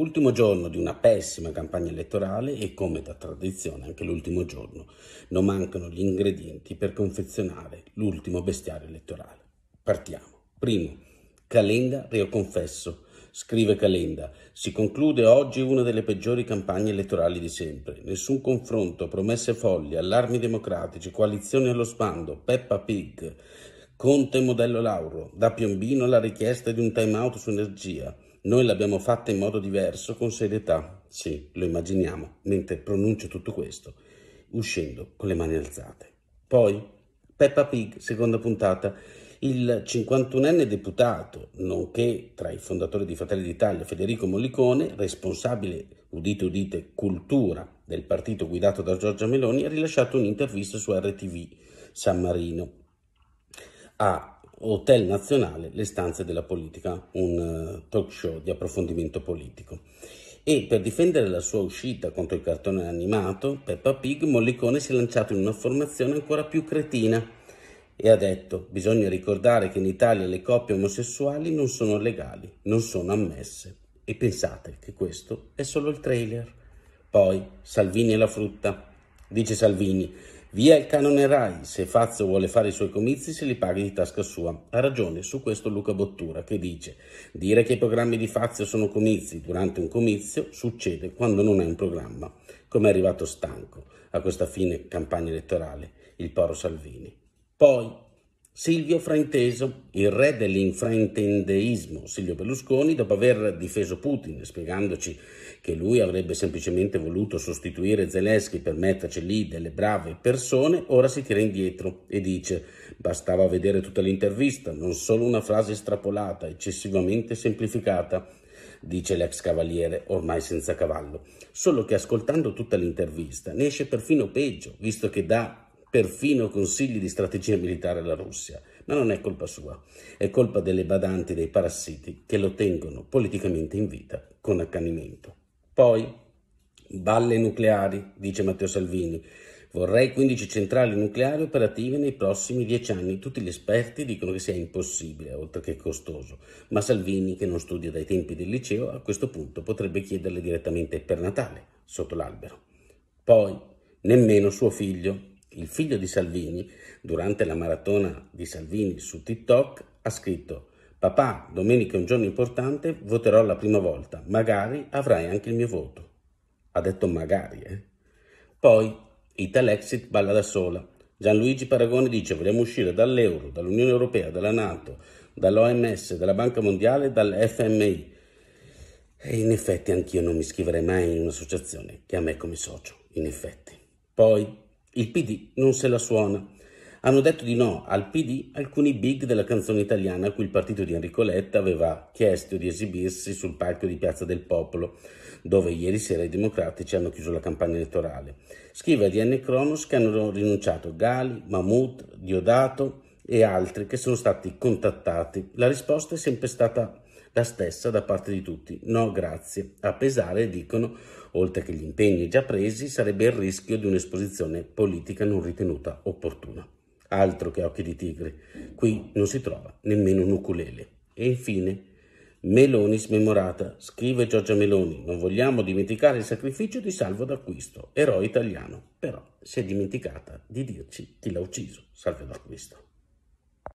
Ultimo giorno di una pessima campagna elettorale e come da tradizione anche l'ultimo giorno non mancano gli ingredienti per confezionare l'ultimo bestiario elettorale. Partiamo. Primo, Calenda reoconfesso. Scrive Calenda, si conclude oggi una delle peggiori campagne elettorali di sempre. Nessun confronto, promesse folli, allarmi democratici, coalizioni allo spando, Peppa Pig, Conte modello Lauro, da Piombino la richiesta di un time out su energia. Noi l'abbiamo fatta in modo diverso, con serietà, sì, lo immaginiamo, mentre pronuncio tutto questo, uscendo con le mani alzate. Poi, Peppa Pig, seconda puntata, il 51enne deputato, nonché tra i fondatori di Fratelli d'Italia Federico Mollicone, responsabile, udite udite, cultura del partito guidato da Giorgia Meloni, ha rilasciato un'intervista su RTV San Marino. Ha Hotel Nazionale, le stanze della politica, un eh, talk show di approfondimento politico. E per difendere la sua uscita contro il cartone animato, Peppa Pig, Mollicone si è lanciato in una formazione ancora più cretina e ha detto bisogna ricordare che in Italia le coppie omosessuali non sono legali, non sono ammesse. E pensate che questo è solo il trailer. Poi Salvini e la frutta. Dice Salvini, Via il canone RAI, se Fazio vuole fare i suoi comizi se li paghi di tasca sua. Ha ragione su questo Luca Bottura che dice dire che i programmi di Fazio sono comizi durante un comizio succede quando non è un programma, come è arrivato stanco a questa fine campagna elettorale il Poro Salvini. Poi Silvio frainteso, il re dell'infraintendeismo Silvio Berlusconi, dopo aver difeso Putin spiegandoci che lui avrebbe semplicemente voluto sostituire Zelensky per metterci lì delle brave persone, ora si tira indietro e dice bastava vedere tutta l'intervista, non solo una frase strapolata, eccessivamente semplificata dice l'ex cavaliere, ormai senza cavallo. Solo che ascoltando tutta l'intervista ne esce perfino peggio, visto che dà perfino consigli di strategia militare alla Russia. Ma non è colpa sua, è colpa delle badanti dei parassiti che lo tengono politicamente in vita con accanimento. Poi, balle nucleari, dice Matteo Salvini. Vorrei 15 centrali nucleari operative nei prossimi 10 anni. Tutti gli esperti dicono che sia impossibile, oltre che costoso. Ma Salvini, che non studia dai tempi del liceo, a questo punto potrebbe chiederle direttamente per Natale, sotto l'albero. Poi, nemmeno suo figlio, il figlio di Salvini, durante la maratona di Salvini su TikTok, ha scritto Papà, domenica è un giorno importante, voterò la prima volta, magari avrai anche il mio voto. Ha detto magari, eh? Poi, Italexit balla da sola. Gianluigi Paragone dice vogliamo uscire dall'euro, dall'Unione Europea, dalla Nato, dall'OMS, dalla Banca Mondiale, dall'FMI. E in effetti anch'io non mi iscriverei mai in un'associazione che ha me come socio, in effetti. Poi il PD non se la suona. Hanno detto di no al PD alcuni big della canzone italiana a cui il partito di Enrico Letta aveva chiesto di esibirsi sul palco di Piazza del Popolo, dove ieri sera i democratici hanno chiuso la campagna elettorale. Scrive di DN Cronos che hanno rinunciato Gali, Mahmoud, Diodato e altri che sono stati contattati. La risposta è sempre stata la stessa da parte di tutti. No, grazie. A pesare, dicono, oltre che gli impegni già presi, sarebbe il rischio di un'esposizione politica non ritenuta opportuna. Altro che occhi di tigre, qui non si trova nemmeno un ukulele. E infine, Meloni smemorata, scrive Giorgia Meloni, non vogliamo dimenticare il sacrificio di Salvo d'Acquisto, eroe italiano, però si è dimenticata di dirci chi l'ha ucciso, Salvo d'Acquisto.